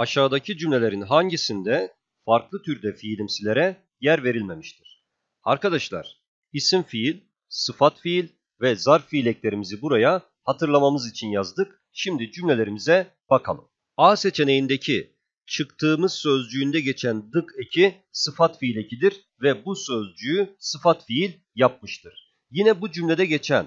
aşağıdaki cümlelerin hangisinde farklı türde fiilimsilere yer verilmemiştir? Arkadaşlar, isim fiil, sıfat fiil ve zarf fiil eklerimizi buraya hatırlamamız için yazdık. Şimdi cümlelerimize bakalım. A seçeneğindeki çıktığımız sözcüğünde geçen dık eki sıfat fiil ekidir ve bu sözcüğü sıfat fiil yapmıştır. Yine bu cümlede geçen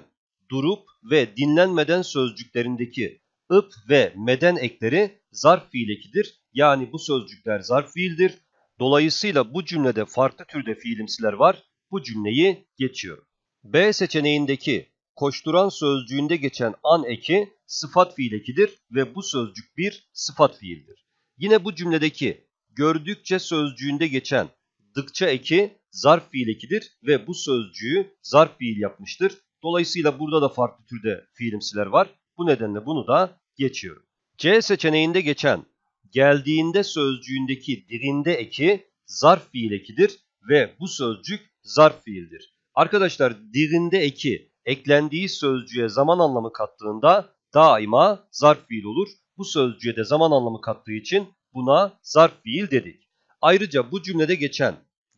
durup ve dinlenmeden sözcüklerindeki ıp ve meden ekleri zarf fiil ekidir. Yani bu sözcükler zarf fiildir. Dolayısıyla bu cümlede farklı türde fiilimsiler var. Bu cümleyi geçiyorum. B seçeneğindeki koşturan sözcüğünde geçen an eki sıfat fiil ekidir ve bu sözcük bir sıfat fiildir. Yine bu cümledeki gördükçe sözcüğünde geçen dıkça eki zarf fiil ekidir ve bu sözcüğü zarf fiil yapmıştır. Dolayısıyla burada da farklı türde fiilimsiler var. Bu nedenle bunu da geçiyorum. C seçeneğinde geçen geldiğinde sözcüğündeki dirinde eki zarf fiil ekidir ve bu sözcük zarf fiildir. Arkadaşlar dirinde eki eklendiği sözcüğe zaman anlamı kattığında daima zarf fiil olur. Bu sözcüğe de zaman anlamı kattığı için buna zarf fiil dedik. Ayrıca bu cümlede geçen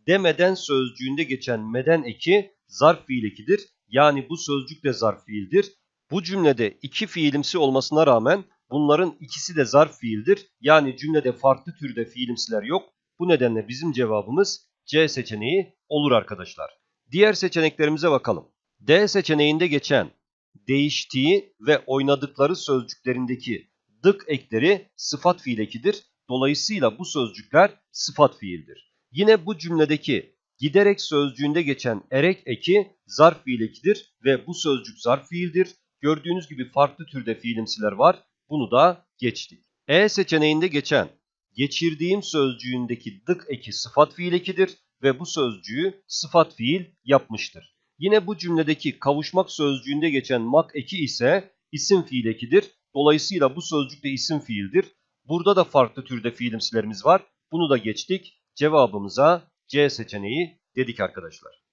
demeden sözcüğünde geçen meden eki zarf fiil ekidir. Yani bu sözcük de zarf fiildir. Bu cümlede iki fiilimsi olmasına rağmen Bunların ikisi de zarf fiildir. Yani cümlede farklı türde fiilimsiler yok. Bu nedenle bizim cevabımız C seçeneği olur arkadaşlar. Diğer seçeneklerimize bakalım. D seçeneğinde geçen değiştiği ve oynadıkları sözcüklerindeki dık ekleri sıfat fiil ekidir. Dolayısıyla bu sözcükler sıfat fiildir. Yine bu cümledeki giderek sözcüğünde geçen erek eki zarf fiil ekidir ve bu sözcük zarf fiildir. Gördüğünüz gibi farklı türde fiilimsiler var. Bunu da geçtik. E seçeneğinde geçen geçirdiğim sözcüğündeki dık eki sıfat fiil ekidir ve bu sözcüğü sıfat fiil yapmıştır. Yine bu cümledeki kavuşmak sözcüğünde geçen mak eki ise isim fiil ekidir. Dolayısıyla bu sözcük de isim fiildir. Burada da farklı türde fiilimsilerimiz var. Bunu da geçtik. Cevabımıza C seçeneği dedik arkadaşlar.